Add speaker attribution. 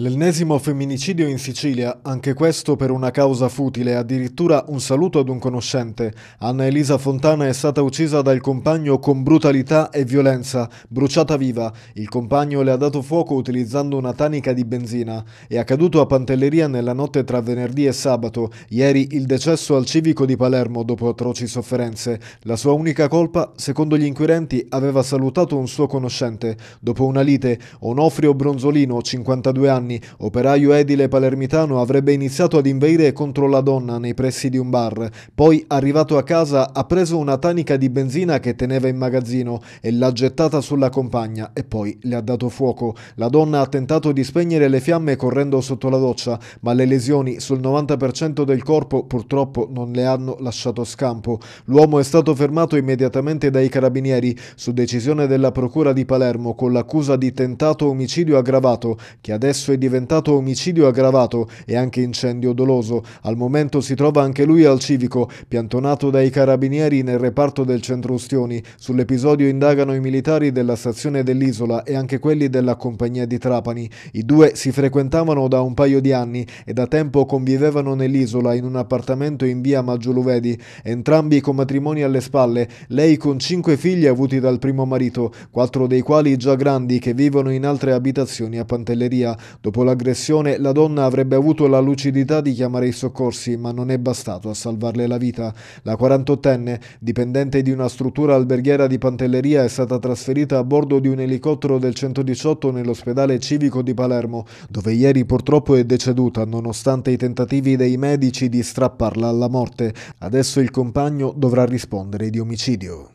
Speaker 1: L'ennesimo femminicidio in Sicilia, anche questo per una causa futile, addirittura un saluto ad un conoscente. Anna Elisa Fontana è stata uccisa dal compagno con brutalità e violenza, bruciata viva. Il compagno le ha dato fuoco utilizzando una tanica di benzina. È accaduto a Pantelleria nella notte tra venerdì e sabato. Ieri il decesso al civico di Palermo dopo atroci sofferenze. La sua unica colpa, secondo gli inquirenti, aveva salutato un suo conoscente. Dopo una lite, Onofrio Bronzolino, 52 anni, anni, operaio edile palermitano avrebbe iniziato ad inveire contro la donna nei pressi di un bar. Poi, arrivato a casa, ha preso una tanica di benzina che teneva in magazzino e l'ha gettata sulla compagna e poi le ha dato fuoco. La donna ha tentato di spegnere le fiamme correndo sotto la doccia, ma le lesioni sul 90% del corpo purtroppo non le hanno lasciato scampo. L'uomo è stato fermato immediatamente dai carabinieri su decisione della Procura di Palermo con l'accusa di tentato omicidio aggravato che adesso è è diventato omicidio aggravato e anche incendio doloso. Al momento si trova anche lui al civico, piantonato dai carabinieri nel reparto del centro Ustioni. Sull'episodio indagano i militari della stazione dell'isola e anche quelli della compagnia di Trapani. I due si frequentavano da un paio di anni e da tempo convivevano nell'isola in un appartamento in via Maggioluvedi, entrambi con matrimoni alle spalle, lei con cinque figli avuti dal primo marito, quattro dei quali già grandi che vivono in altre abitazioni a Pantelleria. Dopo l'aggressione la donna avrebbe avuto la lucidità di chiamare i soccorsi, ma non è bastato a salvarle la vita. La 48enne, dipendente di una struttura alberghiera di Pantelleria, è stata trasferita a bordo di un elicottero del 118 nell'ospedale civico di Palermo, dove ieri purtroppo è deceduta nonostante i tentativi dei medici di strapparla alla morte. Adesso il compagno dovrà rispondere di omicidio.